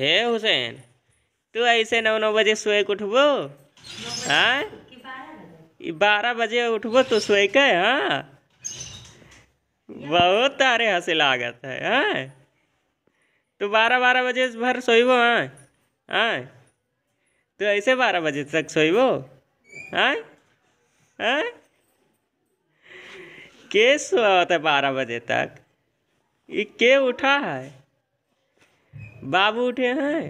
हे हुसैन तू ऐसे नौ नौ बजे सोए के उठबो हाँ बारह बजे उठबो तो सोए के हाँ बहुत तारे हंसे लागत है हाँ तो बारह बारह बजे भर सोईबो हाँ हाँ तो ऐसे बारह बजे तक सोईबो हाँ हाँ के सोता बारह बजे तक ये के उठा है बाबू उठे हैं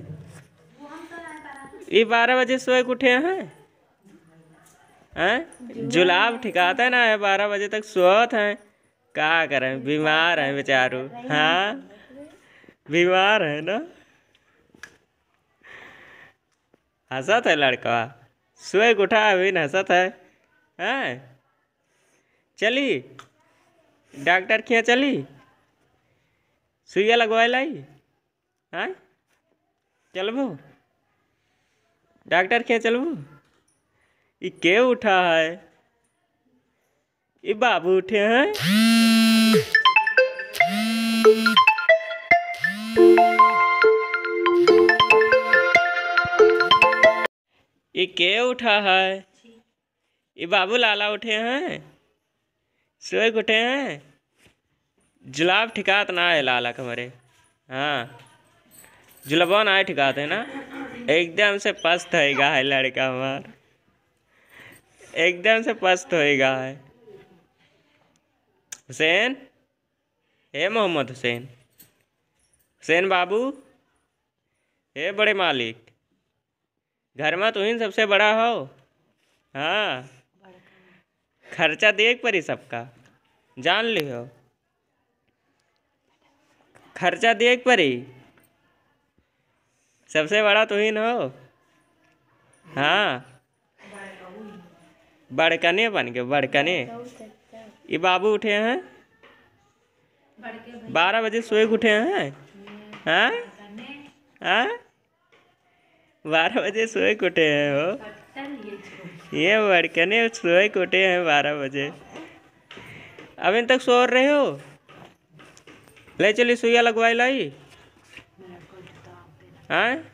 ये बारह बजे सोए उठे हैं है? जुलाब ठिकाता ना है बारह बजे तक सोत हैं क्या करें बीमार हैं बेचारू हाँ बीमार है ना हंसत है लड़का सोए उठा अभी हंसत है हैं चली डॉक्टर क्या चली सुइया लगवा लाई हाँ चलबू डॉक्टर के चलबू ये के उठा है ये बाबू उठे हैं ये के उठा है ये बाबू लाला उठे हैं सोए उठे हैं जुलाब ठिकात ना है लाला कमरे हाँ जुलबान आठ गा थे ना एकदम से पस्त होएगा है लड़का हमार एकदम से पस्त होएगा है हुसैन हे मोहम्मद हुसैन हुसैन बाबू हे बड़े मालिक घर में तुम सबसे बड़ा हो हाँ खर्चा देख परी सबका जान लियो खर्चा देख परी सबसे बड़ा तुहिन तो हो हाँ बड़कने बन गए बड़कने ये बाबू उठे हैं बारह बजे सोए उठे हैं हाँ हाँ बारह बजे सोए उठे हैं हो ये बड़कने सोए उठे हैं बारह बजे अभी तक सो रहे हो ले चलिए सुइया लगवाई लाई All right?